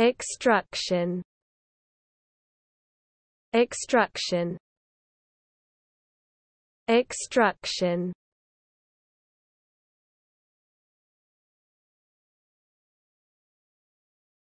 Extraction Extraction Extraction